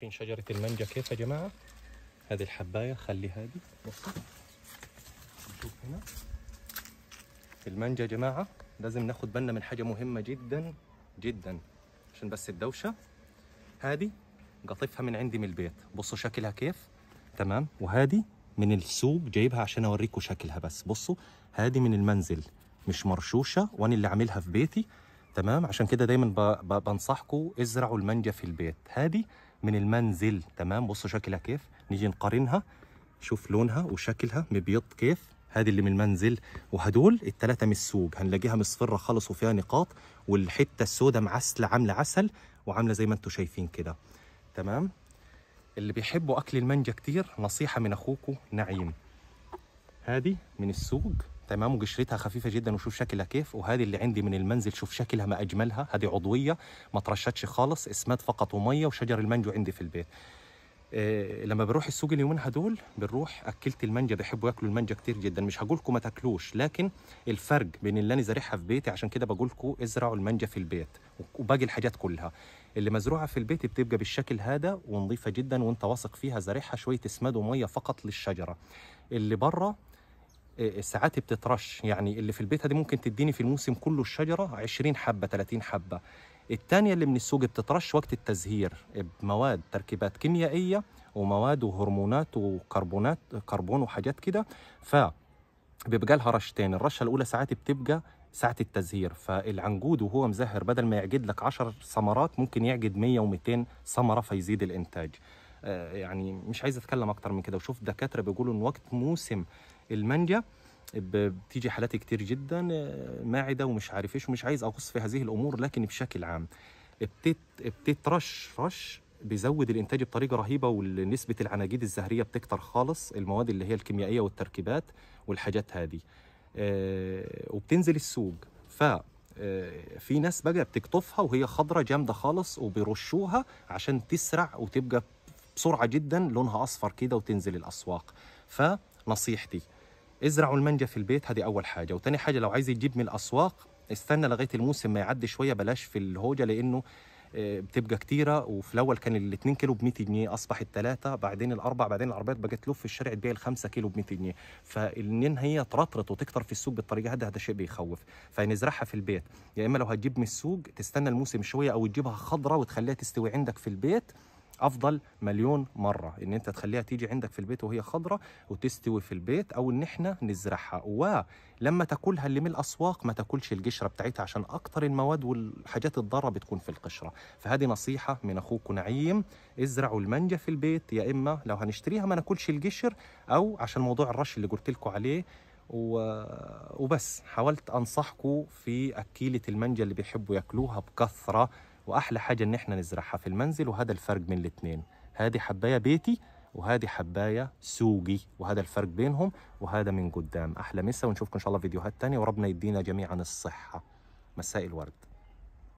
شايفين شجرة المانجا كيف يا جماعة هذه الحباية خلي هذه نشوف هنا المانجا يا جماعة لازم ناخد بالنا من حاجة مهمة جدا جدا عشان بس الدوشة هذه قطفها من عندي من البيت بصوا شكلها كيف تمام وهذه من السوق جايبها عشان اوريكم شكلها بس بصوا هذه من المنزل مش مرشوشه وانا اللي عاملها في بيتي تمام عشان كده دايما بنصحكم ازرعوا المانجا في البيت هذه من المنزل تمام بصوا شكلها كيف نيجي نقارنها شوف لونها وشكلها مبيض كيف هذه اللي من المنزل وهدول الثلاثه من السوق هنلاقيها مصفره خالص وفيها نقاط والحته السوداء معسله عامله عسل وعامله زي ما انتم شايفين كده تمام اللي بيحبوا اكل المانجا كتير نصيحه من اخوكم نعيم هذه من السوق تمام وقشرتها خفيفه جدا وشوف شكلها كيف وهذه اللي عندي من المنزل شوف شكلها ما اجملها هذه عضويه ما ترشتش خالص اسماد فقط وميه وشجر المانجو عندي في البيت إيه لما بروح السوق اليومين هدول بنروح اكلت المانجا بيحبوا ياكلوا المانجا كتير جدا مش هقول لكم ما تاكلوش لكن الفرق بين اللي انا زارعها في بيتي عشان كده بقول لكم ازرعوا المانجا في البيت وباقي الحاجات كلها اللي مزروعه في البيت بتبقى بالشكل هذا ونظيفه جدا وانت واثق فيها زارعها شويه اسماد وميه فقط للشجره اللي بره آه، ساعات بتترش يعني اللي في البيت هذه ممكن تديني في الموسم كله الشجره 20 حبه 30 حبه الثانيه اللي من السوق بتترش وقت التزهير بمواد تركيبات كيميائيه ومواد وهرمونات وكربونات كربون وحاجات كده ف بيبقى لها رشتين الرشه الاولى ساعات بتبقى ساعه التزهير فالعنجود وهو مزهر بدل ما يعقد لك 10 ثمرات ممكن يعقد 100 و200 ثمره فيزيد الانتاج آه، يعني مش عايز اتكلم اكتر من كده وشوف دكاتره بيقولوا ان وقت موسم المانجا بتيجي حالات كتير جدا آه، معده ومش عارف ايش ومش عايز اخص في هذه الامور لكن بشكل عام بتت بتترش رش بيزود الانتاج بطريقه رهيبه ونسبه العناجيد الزهريه بتكتر خالص المواد اللي هي الكيميائيه والتركيبات والحاجات هذه آه، وبتنزل السوق ف آه، في ناس بقى بتقطفها وهي خضرة جامده خالص وبيرشوها عشان تسرع وتبقى بسرعه جدا لونها اصفر كده وتنزل الاسواق فنصيحتي ازرعوا المانجا في البيت هذه اول حاجه وثاني حاجه لو عايز تجيب من الاسواق استنى لغايه الموسم ما يعدي شويه بلاش في الهوجه لانه آه، بتبقى كتيره وفي الاول كان ال 2 كيلو ب 100 جنيه اصبحت الثلاثه بعدين الاربع بعدين العربيات بقت تلف في الشارع تبيع ال 5 كيلو ب 100 جنيه فان هي ترطرط وتكتر في السوق بالطريقه هذا هذا شيء بيخوف فنزرعها في البيت يا يعني اما لو هتجيب من السوق تستنى الموسم شويه او تجيبها خضره وتخليها تستوي عندك في البيت افضل مليون مره ان انت تخليها تيجي عندك في البيت وهي خضراء وتستوي في البيت او ان احنا نزرعها ولما تاكلها اللي من الاسواق ما تاكلش القشره بتاعتها عشان اكتر المواد والحاجات الضاره بتكون في القشره فهذه نصيحه من اخوكم نعيم ازرعوا المانجا في البيت يا اما لو هنشتريها ما ناكلش القشر او عشان موضوع الرش اللي قلت لكم عليه و... وبس حاولت انصحكم في اكيله المانجا اللي بيحبوا ياكلوها بكثره واحلى حاجه ان احنا نزرعها في المنزل وهذا الفرق بين الاثنين هذه حبايه بيتي وهذه حبايه سوقي وهذا الفرق بينهم وهذا من قدام احلى مسا ونشوفكم ان شاء الله فيديوهات تانية وربنا يدينا جميعا الصحه مساء الورد